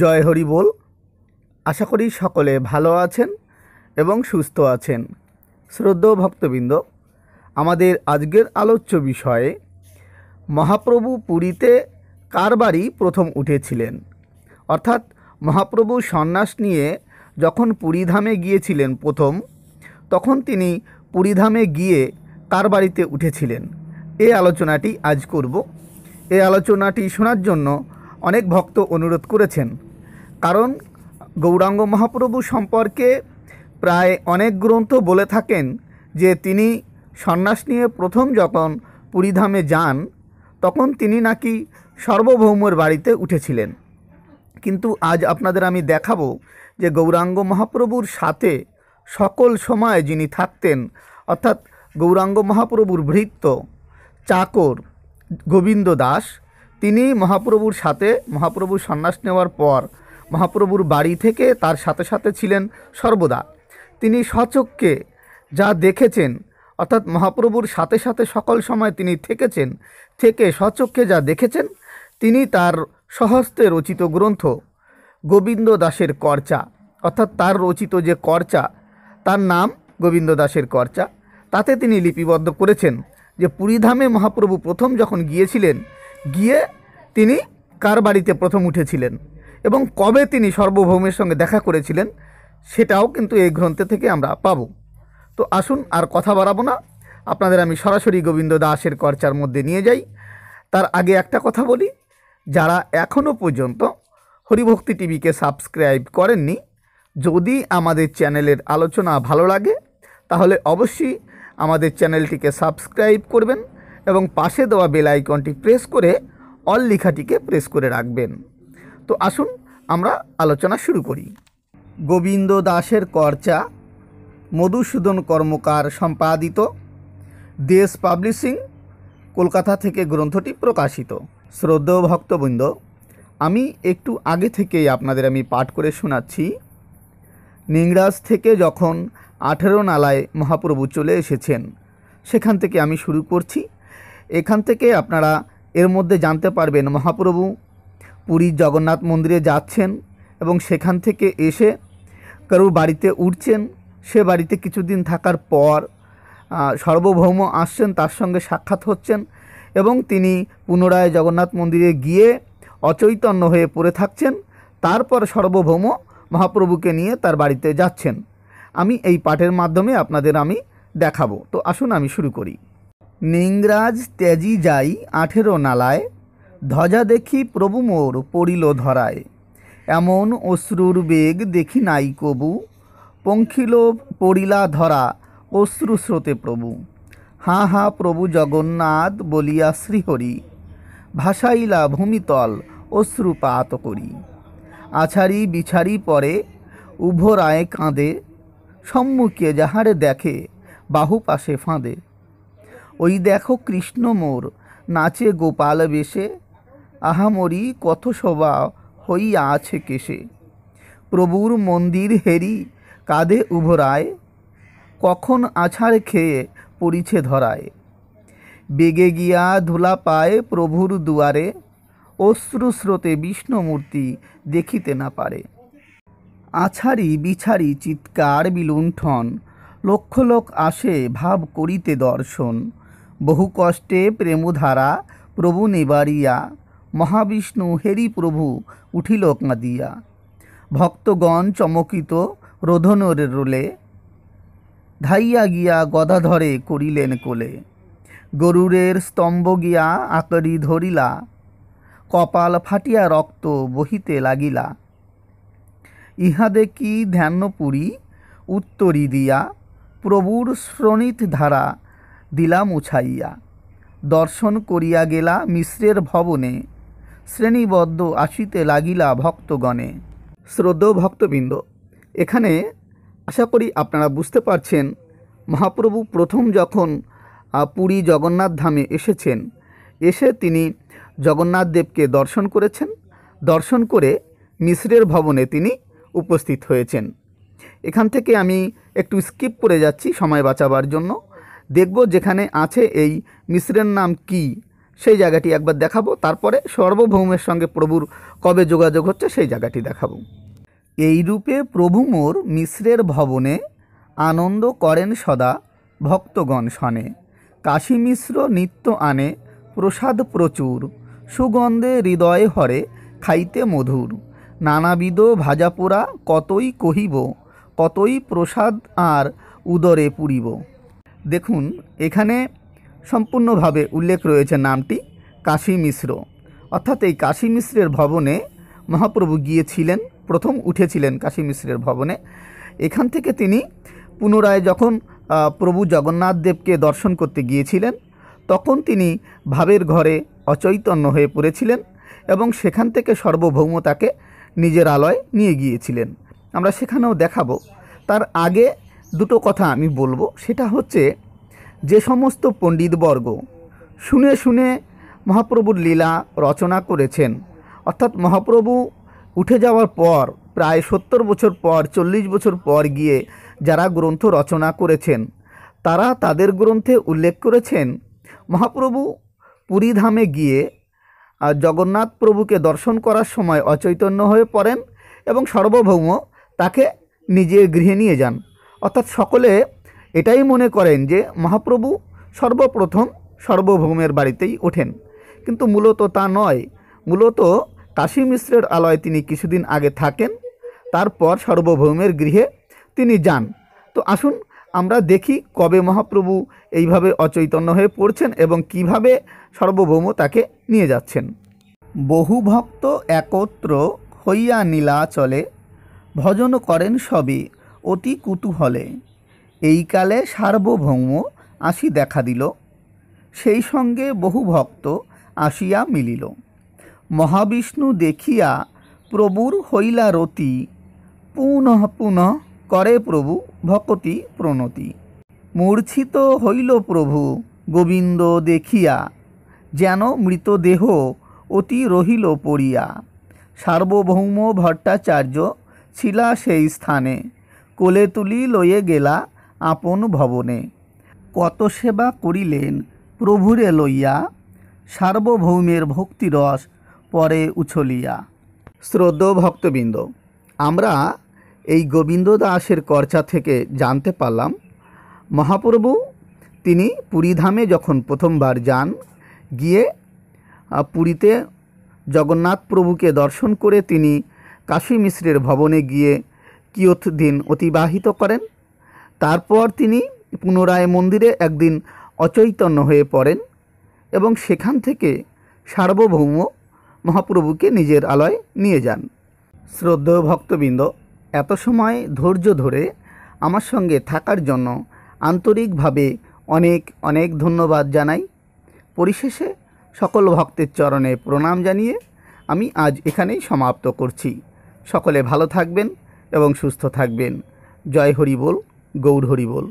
জয় হরি বল আশা করি সকলে ভালো আছেন এবং সুস্থ আছেন শ্রদ্ধেয় ভক্তবৃন্দ আমাদের আজকের আলোচ্য বিষয়ে মহাপ্রভু পুরীতে কার বাড়ি প্রথম উঠেছিলেন অর্থাৎ মহাপ্রভু সন্ন্যাস নিয়ে যখন পুরীধামে গিয়েছিলেন প্রথম তখন তিনি পুরীধামে গিয়ে কার বাড়িতে উঠেছিলেন এই আলোচনাটি আজ করব এই আলোচনাটি শোনার জন্য অনেক ভক্ত অনুরোধ করেছেন কারণ গৌরাঙ্গ মহাপ্রভু সম্পর্কে প্রায় অনেক গ্রন্থ বলে থাকেন যে তিনি সন্ন্যাস নিয়ে প্রথম যখন পুরীধামে যান তখন তিনি নাকি সর্বভৌমর বাড়িতে উঠেছিলেন কিন্তু আজ আপনাদের আমি দেখাবো যে গৌরাঙ্গ মহাপ্রভুর সাথে সকল সময় যিনি থাকতেন অর্থাৎ গৌরাঙ্গ মহাপ্রভুর ভৃত্য চাকর গোবিন্দ দাস তিনি মহাপ্রভুর সাথে মহাপ্রভুর সন্ন্যাস নেওয়ার পর মহাপ্রভুর বাড়ি থেকে তার সাথে সাথে ছিলেন সর্বদা তিনি সচক্ষে যা দেখেছেন অর্থাৎ মহাপ্রভুর সাথে সাথে সকল সময় তিনি থেকেছেন থেকে সচক্ষে যা দেখেছেন তিনি তার সহস্তে রচিত গ্রন্থ গোবিন্দ দাসের করচা অর্থাৎ তার রচিত যে করচা তার নাম গোবিন্দ দাসের করচা তাতে তিনি লিপিবদ্ধ করেছেন যে পুরীধামে মহাপ্রভু প্রথম যখন গিয়েছিলেন গিয়ে তিনি কার বাড়িতে প্রথম উঠেছিলেন এবং কবে তিনি সর্বভৌমের সঙ্গে দেখা করেছিলেন সেটাও কিন্তু এই গ্রন্থে থেকে আমরা পাব তো আসুন আর কথা বাড়াবো না আপনাদের আমি সরাসরি গোবিন্দ দাসের কর্চার মধ্যে নিয়ে যাই তার আগে একটা কথা বলি যারা এখনও পর্যন্ত হরিভক্তি টিভিকে সাবস্ক্রাইব করেননি যদি আমাদের চ্যানেলের আলোচনা ভালো লাগে তাহলে অবশ্যই আমাদের চ্যানেলটিকে সাবস্ক্রাইব করবেন এবং পাশে দেওয়া বেল আইকনটি প্রেস করে অল লেখাটিকে প্রেস করে রাখবেন তো আসুন আমরা আলোচনা শুরু করি গোবিন্দ দাসের কর্চা মধুসূদন কর্মকার সম্পাদিত দেশ পাবলিশিং কলকাতা থেকে গ্রন্থটি প্রকাশিত শ্রদ্ধেয় ভক্তবৃন্দ আমি একটু আগে থেকেই আপনাদের আমি পাঠ করে শোনাচ্ছি নিংরাজ থেকে যখন আঠেরো নালায় মহাপ্রভু চলে এসেছেন সেখান থেকে আমি শুরু করছি এখান থেকে আপনারা এর মধ্যে জানতে পারবেন মহাপ্রভু পুরীর জগন্নাথ মন্দিরে যাচ্ছেন এবং সেখান থেকে এসে কারুর বাড়িতে উঠছেন সে বাড়িতে কিছুদিন থাকার পর সর্বভৌম আসছেন তার সঙ্গে সাক্ষাৎ হচ্ছেন এবং তিনি পুনরায় জগন্নাথ মন্দিরে গিয়ে অচৈতন্য হয়ে পড়ে থাকছেন তারপর সর্বভৌম মহাপ্রভুকে নিয়ে তার বাড়িতে যাচ্ছেন আমি এই পাঠের মাধ্যমে আপনাদের আমি দেখাবো তো আসুন আমি শুরু করি নিংরাজ ত্যাজি যাই আঠেরো নালায় ধ্বজা দেখি প্রভু মোর পড়িল ধরায় এমন অশ্রুর বেগ দেখি নাই কবু পঙ্খিল পড়িলা ধরা অশ্রু স্রোতে প্রভু হা হা প্রভু জগন্নাথ বলিয়া শ্রীহরি ভাসাইলা ভূমিতল অশ্রুপাত করি আছাড়ি বিছাড়ি পরে উভরায় কাঁদে সম্মুখে যাহারে দেখে বাহু পাশে ফাঁদে ওই দেখো কৃষ্ণ মোর নাচে গোপাল বেশে আহামরি কত শোভা হইয়া আছে কেশে প্রভুর মন্দির হেরি কাঁধে উভরায় কখন আছাড় খেয়ে পড়িছে ধরায় বেগে গিয়া ধুলা পায় প্রভুর দুয়ারে অশ্রুস্রোতে বিষ্ণুমূর্তি দেখিতে না পারে আছাড়ি বিছাড়ি চিৎকার বিলুণ্ঠন লক্ষ লোক আসে ভাব করিতে দর্শন বহু কষ্টে প্রেমধারা প্রভু নিবারিয়া মহাবিষ্ণু হেরি প্রভু উঠিল কাঁদিয়া ভক্তগণ চমকিত রোধনর রোলে ধাইয়া গিয়া গদাধরে করিলেন কোলে গরুরের স্তম্ভ গিয়া আকরি ধরিলা কপাল ফাটিয়া রক্ত বহিতে লাগিলা ইহাদে কি ধ্যানপুরী উত্তরি দিয়া প্রভুর শ্রণিত ধারা দিলাম উছাইয়া দর্শন করিয়া গেলা মিশ্রের ভবনে শ্রেণীবদ্ধ আসিতে লাগিলা ভক্তগণে শ্রদ্ধ ভক্তবৃন্দ এখানে আশা করি আপনারা বুঝতে পারছেন মহাপ্রভু প্রথম যখন পুরী জগন্নাথ ধামে এসেছেন এসে তিনি জগন্নাথ দেবকে দর্শন করেছেন দর্শন করে মিশ্রের ভবনে তিনি উপস্থিত হয়েছেন এখান থেকে আমি একটু স্কিপ করে যাচ্ছি সময় বাঁচাবার জন্য দেখব যেখানে আছে এই মিশ্রের নাম কি সেই জায়গাটি একবার দেখাবো তারপরে সর্বভৌমের সঙ্গে প্রভুর কবে যোগাযোগ হচ্ছে সেই জায়গাটি দেখাবো এই রূপে প্রভু মোর মিশ্রের ভবনে আনন্দ করেন সদা ভক্তগণ সনে কাশী মিশ্র নিত্য আনে প্রসাদ প্রচুর সুগন্ধে হৃদয়ে হরে খাইতে মধুর নানাবিধ ভাজাপোড়া কতই কহিব কতই প্রসাদ আর উদরে পুরিব দেখুন এখানে সম্পূর্ণভাবে উল্লেখ রয়েছে নামটি কাশী মিশ্র অর্থাৎ এই কাশী মিশ্রের ভবনে মহাপ্রভু গিয়েছিলেন প্রথম উঠেছিলেন কাশী মিশ্রের ভবনে এখান থেকে তিনি পুনরায় যখন প্রভু জগন্নাথ দেবকে দর্শন করতে গিয়েছিলেন তখন তিনি ভাবের ঘরে অচৈতন্য হয়ে পড়েছিলেন এবং সেখান থেকে সর্বভৌমতাকে নিজের আলয় নিয়ে গিয়েছিলেন আমরা সেখানেও দেখাবো তার আগে দুটো কথা আমি বলবো সেটা হচ্ছে যে সমস্ত পণ্ডিতবর্গ শুনে শুনে মহাপ্রভুর লীলা রচনা করেছেন অর্থাৎ মহাপ্রভু উঠে যাওয়ার পর প্রায় সত্তর বছর পর চল্লিশ বছর পর গিয়ে যারা গ্রন্থ রচনা করেছেন তারা তাদের গ্রন্থে উল্লেখ করেছেন মহাপ্রভু পুরীধামে গিয়ে জগন্নাথ প্রভুকে দর্শন করার সময় অচৈতন্য হয়ে পড়েন এবং সর্বভৌম তাকে নিজের গৃহে নিয়ে যান অর্থাৎ সকলে এটাই মনে করেন যে মহাপ্রভু সর্বপ্রথম সর্বভৌমের বাড়িতেই ওঠেন কিন্তু মূলত তা নয় মূলত কাশী মিশ্রের আলয় তিনি কিছুদিন আগে থাকেন তারপর সর্বভৌমের গৃহে তিনি যান তো আসুন আমরা দেখি কবে মহাপ্রভু এইভাবে অচৈতন্য হয়ে পড়ছেন এবং কিভাবে সর্বভৌম তাকে নিয়ে যাচ্ছেন বহু ভক্ত একত্র হইয়া নীলা চলে ভজন করেন সবই অতি কুতূহলে এইকালে সার্বভৌম আসি দেখা দিল সেই সঙ্গে বহু ভক্ত আসিয়া মিলিল মহাবিষ্ণু দেখিয়া প্রভুর হইলা রতি পুনঃ পুনঃ করে প্রভু ভকতি প্রণতি মূর্ছিত হইল প্রভু গোবিন্দ দেখিয়া যেন মৃতদেহ অতি রহিল পড়িয়া সার্বভৌম ভট্টাচার্য ছিলা সেই স্থানে কোলে তুলি লয়ে গেলা আপন ভবনে কত সেবা করিলেন প্রভুরে লইয়া সার্বভৌমের ভক্তিরস পরে উছলিয়া শ্রদ্ধ ভক্তবৃন্দ আমরা এই গোবিন্দ দাসের কর্চা থেকে জানতে পারলাম মহাপ্রভু তিনি পুরীধামে যখন প্রথমবার যান গিয়ে পুরীতে জগন্নাথ প্রভুকে দর্শন করে তিনি কাশী মিশ্রের ভবনে গিয়ে কিয়ত দিন অতিবাহিত করেন তারপর তিনি পুনরায় মন্দিরে একদিন অচৈতন্য হয়ে পড়েন এবং সেখান থেকে সার্বভৌম মহাপ্রভুকে নিজের আলয় নিয়ে যান শ্রদ্ধেয় ভক্তবৃন্দ এত সময় ধৈর্য ধরে আমার সঙ্গে থাকার জন্য আন্তরিকভাবে অনেক অনেক ধন্যবাদ জানাই পরিশেষে সকল ভক্তের চরণে প্রণাম জানিয়ে আমি আজ এখানেই সমাপ্ত করছি সকলে ভালো থাকবেন এবং সুস্থ থাকবেন জয় হরি বল গৌর হরি বল